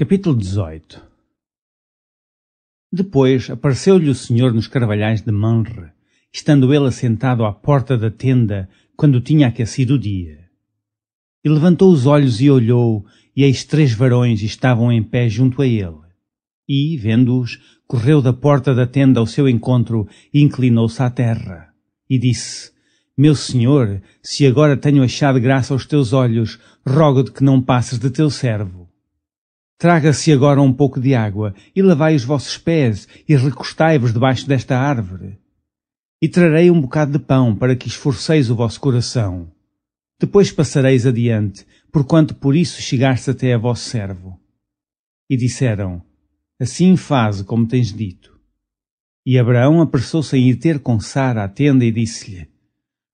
Capítulo 18 Depois apareceu-lhe o Senhor nos carvalhais de Manre, estando ele assentado à porta da tenda quando tinha aquecido o dia. E levantou os olhos e olhou, e eis três varões estavam em pé junto a ele. E, vendo-os, correu da porta da tenda ao seu encontro e inclinou-se à terra. E disse, Meu senhor, se agora tenho achado graça aos teus olhos, rogo-te que não passes de teu servo Traga-se agora um pouco de água, e lavai os vossos pés, e recostai-vos debaixo desta árvore. E trarei um bocado de pão, para que esforceis o vosso coração. Depois passareis adiante, porquanto por isso chegaste até a vosso servo. E disseram, Assim faze como tens dito. E Abraão apressou-se em ir ter com Sara à tenda e disse-lhe,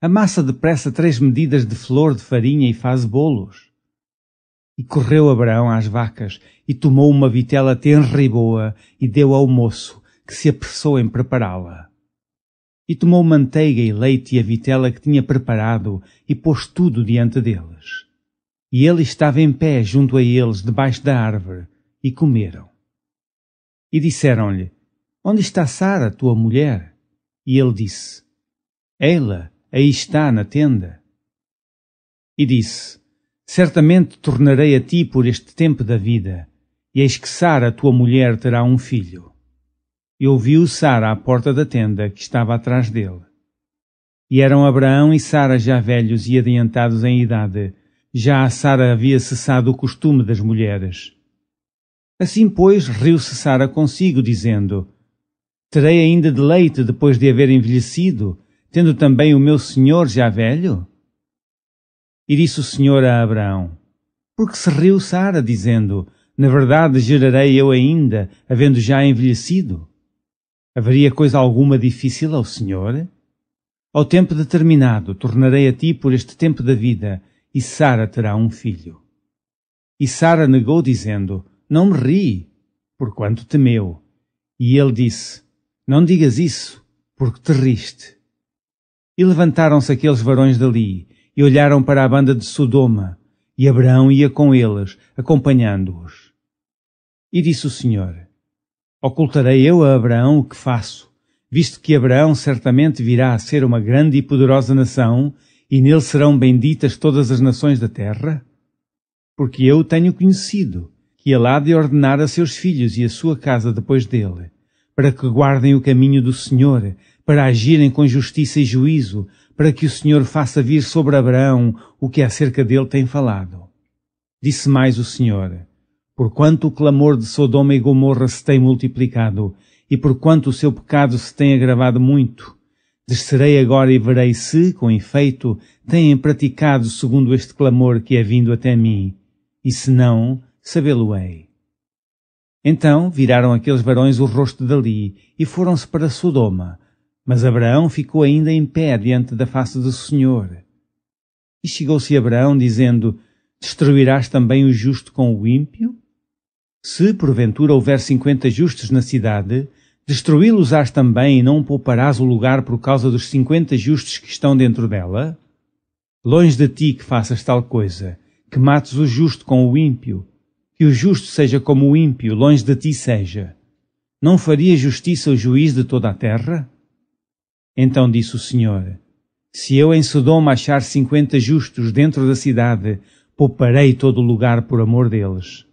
Amassa depressa três medidas de flor de farinha e faz bolos e correu Abraão às vacas, e tomou uma vitela tenra e boa, e deu ao moço, que se apressou em prepará-la. E tomou manteiga e leite e a vitela que tinha preparado, e pôs tudo diante deles. E ele estava em pé junto a eles, debaixo da árvore, e comeram. E disseram-lhe: Onde está Sara, tua mulher? E ele disse: Ela, aí está na tenda. E disse: Certamente tornarei a ti por este tempo da vida, e eis que Sara, tua mulher, terá um filho. E ouviu Sara à porta da tenda que estava atrás dele. E eram Abraão e Sara já velhos e adiantados em idade, já a Sara havia cessado o costume das mulheres. Assim, pois, riu-se Sara consigo, dizendo: Terei ainda deleite depois de haver envelhecido, tendo também o meu senhor já velho? E disse o Senhor a Abraão: Porque se riu Sara, dizendo: Na verdade gerarei eu ainda, havendo já envelhecido? Haveria coisa alguma difícil ao Senhor? Ao tempo determinado tornarei a ti por este tempo da vida, e Sara terá um filho. E Sara negou, dizendo: Não me ri, porquanto temeu. E ele disse: Não digas isso, porque te riste. E levantaram-se aqueles varões dali, e olharam para a banda de Sodoma, e Abraão ia com eles, acompanhando-os. E disse o Senhor: Ocultarei eu a Abraão o que faço, visto que Abraão certamente virá a ser uma grande e poderosa nação, e nele serão benditas todas as nações da terra? Porque eu tenho conhecido que ele há de ordenar a seus filhos e a sua casa depois dele, para que guardem o caminho do Senhor, para agirem com justiça e juízo, para que o Senhor faça vir sobre Abraão o que acerca dele tem falado. Disse mais o Senhor: Porquanto o clamor de Sodoma e Gomorra se tem multiplicado, e porquanto o seu pecado se tem agravado muito, descerei agora e verei se, com efeito, têm praticado segundo este clamor que é vindo até mim, e se não, sabê-lo-ei. Então viraram aqueles varões o rosto dali e foram-se para Sodoma, mas Abraão ficou ainda em pé diante da face do Senhor. E chegou-se Abraão, dizendo: Destruirás também o justo com o ímpio? Se porventura houver cinquenta justos na cidade, destruí-los-ás também e não pouparás o lugar por causa dos cinquenta justos que estão dentro dela? Longe de ti que faças tal coisa, que mates o justo com o ímpio, que o justo seja como o ímpio, longe de ti seja. Não faria justiça o juiz de toda a terra? Então disse o Senhor: Se eu em Sodoma achar cinquenta justos dentro da cidade, pouparei todo o lugar por amor deles.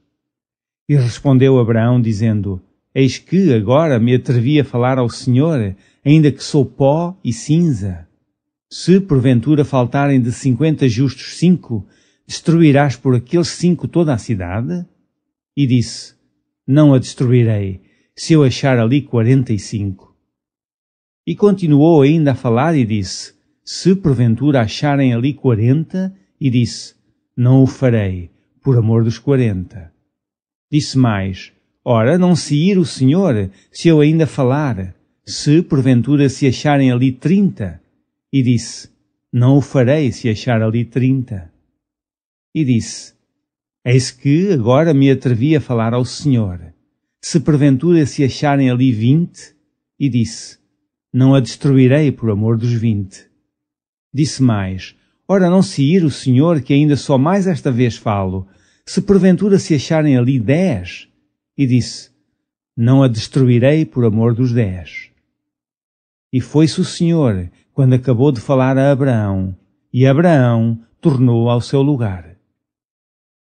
E respondeu Abraão, dizendo: Eis que agora me atrevi a falar ao Senhor, ainda que sou pó e cinza. Se porventura faltarem de cinquenta justos cinco, destruirás por aqueles cinco toda a cidade? E disse: Não a destruirei, se eu achar ali quarenta e cinco. E continuou ainda a falar e disse: Se porventura acharem ali quarenta, e disse: Não o farei, por amor dos quarenta. Disse mais: Ora, não se ir o Senhor, se eu ainda falar, se porventura se acharem ali trinta. E disse: Não o farei se achar ali trinta. E disse: Eis que agora me atrevi a falar ao Senhor. Se porventura se acharem ali vinte. E disse: não a destruirei por amor dos vinte. Disse mais: Ora, não se ir o Senhor, que ainda só mais esta vez falo, se porventura se acharem ali dez. E disse: Não a destruirei por amor dos dez. E foi-se o Senhor, quando acabou de falar a Abraão, e Abraão tornou ao seu lugar.